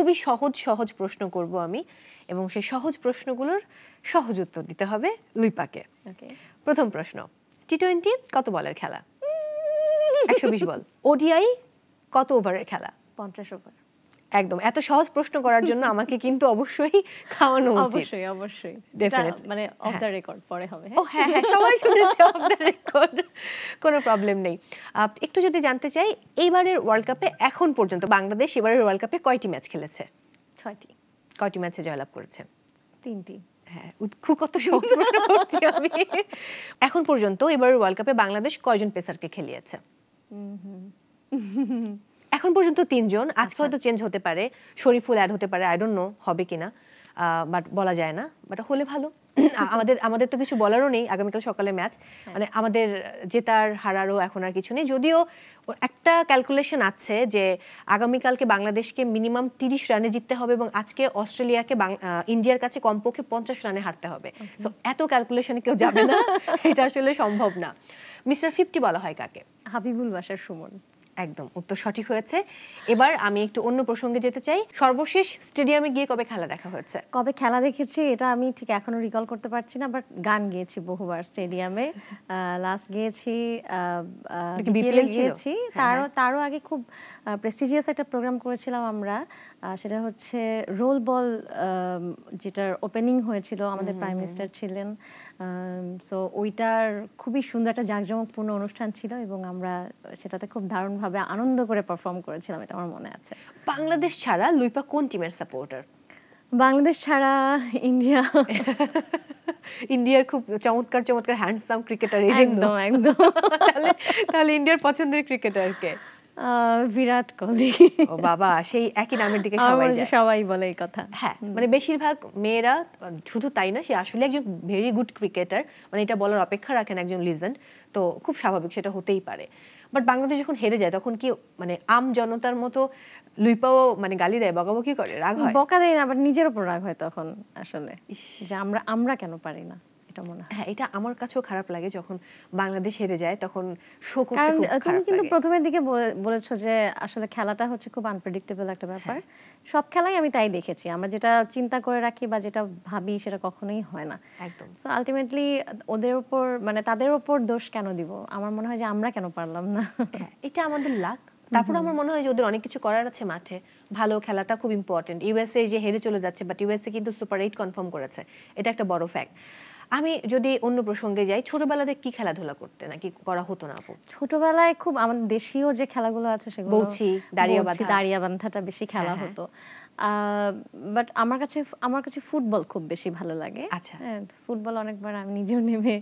খুবই সহজ সহজ প্রশ্ন করব আমি এবং সেই সহজ প্রশ্নগুলোর সহজ উত্তর দিতে হবে লুইপাকে প্রথম প্রশ্ন টি টোয়েন্টি কত বলের খেলা একশো বিশ বল ওডিআই কত ওভারের খেলা পঞ্চাশ ওভার একদম এত সহজ প্রশ্ন করার জন্য আমাকে কিন্তু অবশ্যই খাওয়ানো উচিত অবশ্যই অবশ্যই ডেফিনেটলি মানে অফ দ্য রেকর্ড পরে হবে হ্যাঁ? ও হ্যাঁ হ্যাঁ সবাই শুনেছে অফ দ্য রেকর্ড কোনো প্রবলেম নেই একটু যদি জানতে চাই এইবারের ওয়ার্ল্ড কাপে এখন পর্যন্ত বাংলাদেশ এবারের ওয়ার্ল্ড কাপে কয়টি ম্যাচ খেলেছে ছয়টি কয়টি ম্যাচে জয়লাভ করেছে তিনটি হ্যাঁ খুব কত সহজ প্রশ্ন করছি আমি এখন পর্যন্ত এবার ওয়ার্ল্ড কাপে বাংলাদেশ কয়জন পেসারকে খেলিয়েছে এখন পর্যন্ত তিনজন আজকে আচ্ছা। হয়তো চেঞ্জ হতে পারে শরীফুল অ্যাড হতে পারে আই ডোন্ট নো হবে কিনা বাট বলা যায় না বাট হলে ভালো আমাদের আমাদের তো কিছু বলারও নেই আগামীকাল সকালে ম্যাচ মানে আমাদের জেতার হারারও এখন আর কিছু নেই যদিও একটা ক্যালকুলেশন আছে যে আগামীকালকে বাংলাদেশকে মিনিমাম তিরিশ রানে জিততে হবে এবং আজকে অস্ট্রেলিয়াকে ইন্ডিয়ার কাছে কমপক্ষে পঞ্চাশ রানে হারতে হবে সো এত ক্যালকুলেশনে কেউ যাবে না এটা আসলে সম্ভব না মিস্টার ফিফটি বলা হয় কাকে হাবিবুল বাসার সুমন একদম উত্তর সঠিক হয়েছে এবার আমি একটু অন্য প্রসঙ্গে যেতে চাই সর্বশেষ স্টেডিয়ামে গিয়ে কবে খেলা দেখা হয়েছে কবে খেলা দেখেছি এটা আমি ঠিক এখনো রিকল করতে পারছি না বাট গান গিয়েছি বহুবার স্টেডিয়ামে লাস্ট গিয়েছি বিপিএল গিয়েছি হ্যাঁ, তারও হ্যাঁ। তারও আগে খুব প্রেস্টিজিয়াস একটা প্রোগ্রাম করেছিলাম আমরা সেটা হচ্ছে রোল বল যেটার ওপেনিং হয়েছিল আমাদের প্রাইম মিনিস্টার ছিলেন সো um, ওইটার খুবই সুন্দর একটা জাঁকজমকপূর্ণ অনুষ্ঠান ছিল এবং আমরা সেটাতে খুব দারুণভাবে আনন্দ করে পারফর্ম করেছিলাম এটা আমার মনে আছে বাংলাদেশ ছাড়া লুইপা কোন টিমের সাপোর্টার বাংলাদেশ ছাড়া ইন্ডিয়া ইন্ডিয়ার খুব চমৎকার চমৎকার হ্যান্ডসাম ক্রিকেটার একদম একদম তাহলে তাহলে ইন্ডিয়ার পছন্দের ক্রিকেটার কে বিরাট কোহলি ও বাবা সেই একই নামের দিকে সবাই যায় সবাই বলে এই কথা হ্যাঁ মানে বেশিরভাগ মেয়েরা শুধু তাই না সে আসলে একজন ভেরি গুড ক্রিকেটার মানে এটা বলার অপেক্ষা রাখেন একজন লিজেন্ড তো খুব স্বাভাবিক সেটা হতেই পারে বাট বাংলাদেশ যখন হেরে যায় তখন কি মানে আম জনতার মতো লুইপাও মানে গালি দেয় বকাবো কি করে রাগ হয় বকা দেয় না আবার নিজের উপর রাগ হয় তখন আসলে যে আমরা আমরা কেন পারি না এটা মনে হয় হ্যাঁ এটা আমার কাছেও খারাপ লাগে যখন বাংলাদেশ হেরে যায় তখন শো করতে কারণ তুমি কিন্তু প্রথমের দিকে বলেছো যে আসলে খেলাটা হচ্ছে খুব আনপ্রেডিক্টেবল একটা ব্যাপার হ্যাঁ। সব খেলাই আমি তাই দেখেছি আমরা যেটা চিন্তা করে রাখি বা যেটা ভাবি সেটা কখনোই হয় না একদম সো আলটিমেটলি ওদের উপর মানে তাদের উপর দোষ কেন দিব আমার মনে হয় যে আমরা কেন পারলাম না হ্যাঁ, এটা আমাদের লাক তারপর আমার মনে হয় যে ওদের অনেক কিছু করার আছে মাঠে ভালো খেলাটা খুব ইম্পর্টেন্ট ইউএসএ যে হেরে চলে যাচ্ছে বাট ইউএসএ কিন্তু সুপার এইট কনফার্ম করেছে এটা একটা বড় ফ্যাক্ট আমি যদি অন্য প্রসঙ্গে যাই ছোটবেলাতে কি খেলাধুলা করতে নাকি করা হতো না আপু ছোটবেলায় খুব আমাদের দেশীয় যে খেলাগুলো আছে সেগুলো বলছি দাঁড়িয়া বাঁধা দাঁড়িয়া বাঁধাটা বেশি খেলা হ্যাঁ, হ্যাঁ। হতো বাট আমার কাছে আমার কাছে ফুটবল খুব বেশি ভালো লাগে আচ্ছা হ্যাঁ, ফুটবল অনেকবার আমি নিজেও নেমে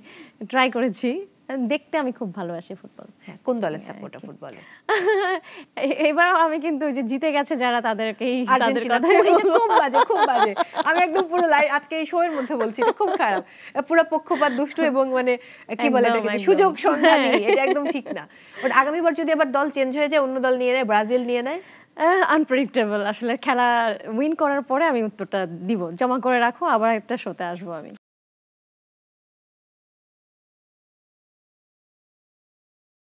ট্রাই করেছি দেখতে আমি খুব ভালোবাসি ফুটবল হ্যাঁ কোন দলের সাপোর্টার ফুটবল এবারও আমি কিন্তু যে জিতে গেছে যারা তাদেরকেই তাদের কথা খুব বাজে খুব বাজে আমি একদম পুরো লাই আজকে এই শোয়ের মধ্যে বলছি এটা খুব খারাপ পুরো পক্ষপাত দুষ্টু এবং মানে কি বলে এটাকে সুযোগ সন্ধানী এটা একদম ঠিক না বাট আগামী বার যদি আবার দল চেঞ্জ হয়ে যায় অন্য দল নিয়ে নেয় ব্রাজিল নিয়ে নেয় আনপ্রেডিক্টেবল আসলে খেলা উইন করার পরে আমি উত্তরটা দিব জমা করে রাখো আবার একটা শোতে আসবো আমি